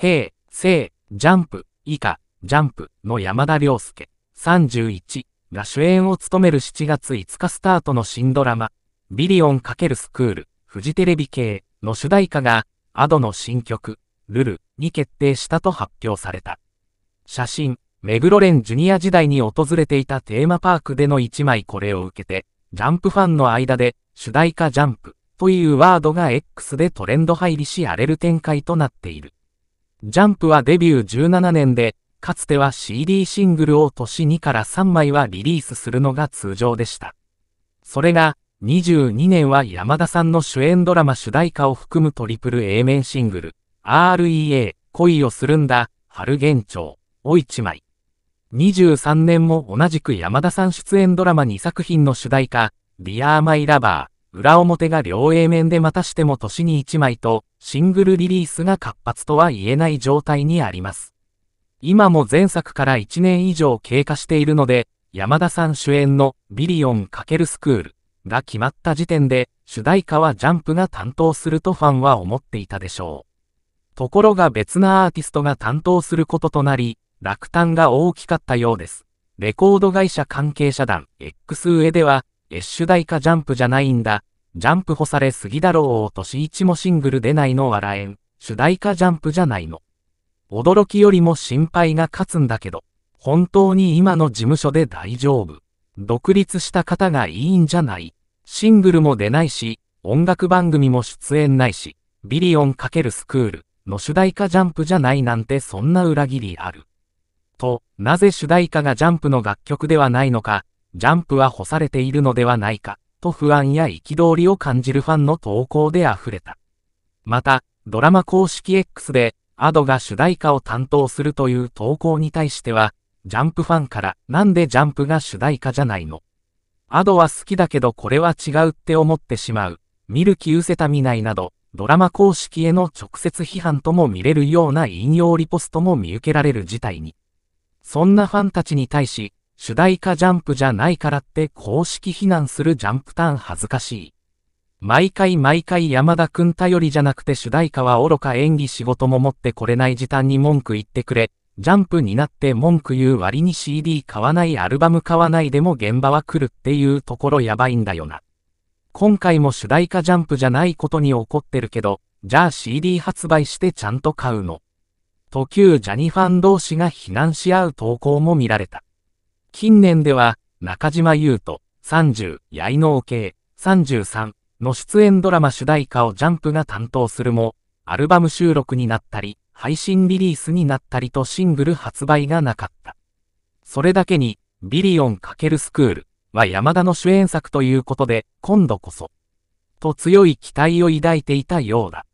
平、成、ジャンプ、以下、ジャンプの山田涼介、31が主演を務める7月5日スタートの新ドラマ、ビリオン×スクール、フジテレビ系の主題歌が、アドの新曲、ルルに決定したと発表された。写真、目黒蓮ジュニア時代に訪れていたテーマパークでの一枚これを受けて、ジャンプファンの間で、主題歌ジャンプというワードが X でトレンド入りし荒れる展開となっている。ジャンプはデビュー17年で、かつては CD シングルを年2から3枚はリリースするのが通常でした。それが、22年は山田さんの主演ドラマ主題歌を含むトリプル A 面シングル、REA、恋をするんだ、春幻聴を1枚。23年も同じく山田さん出演ドラマ2作品の主題歌、Dear アーマイラバー裏表が両 A 面でまたしても年に1枚と、シングルリリースが活発とは言えない状態にあります。今も前作から1年以上経過しているので、山田さん主演のビリオン×スクールが決まった時点で、主題歌はジャンプが担当するとファンは思っていたでしょう。ところが別なアーティストが担当することとなり、落胆が大きかったようです。レコード会社関係者団 X 上では、え、主題歌ジャンプじゃないんだ。ジャンプ干されすぎだろう。年一もシングル出ないの笑えん。主題歌ジャンプじゃないの。驚きよりも心配が勝つんだけど、本当に今の事務所で大丈夫。独立した方がいいんじゃない。シングルも出ないし、音楽番組も出演ないし、ビリオン×スクールの主題歌ジャンプじゃないなんてそんな裏切りある。と、なぜ主題歌がジャンプの楽曲ではないのか、ジャンプは干されているのではないか、と不安や憤りを感じるファンの投稿で溢れた。また、ドラマ公式 X で、アドが主題歌を担当するという投稿に対しては、ジャンプファンから、なんでジャンプが主題歌じゃないのアドは好きだけどこれは違うって思ってしまう。見る気うせた見ないなど、ドラマ公式への直接批判とも見れるような引用リポストも見受けられる事態に。そんなファンたちに対し、主題歌ジャンプじゃないからって公式非難するジャンプターン恥ずかしい。毎回毎回山田くん頼りじゃなくて主題歌は愚か演技仕事も持ってこれない時短に文句言ってくれ。ジャンプになって文句言う割に CD 買わないアルバム買わないでも現場は来るっていうところやばいんだよな。今回も主題歌ジャンプじゃないことに怒ってるけど、じゃあ CD 発売してちゃんと買うの。と急ジャニファン同士が非難し合う投稿も見られた。近年では、中島優斗、30、八井農系、33の出演ドラマ主題歌をジャンプが担当するも、アルバム収録になったり、配信リリースになったりとシングル発売がなかった。それだけに、ビリオン×スクールは山田の主演作ということで、今度こそ、と強い期待を抱いていたようだ。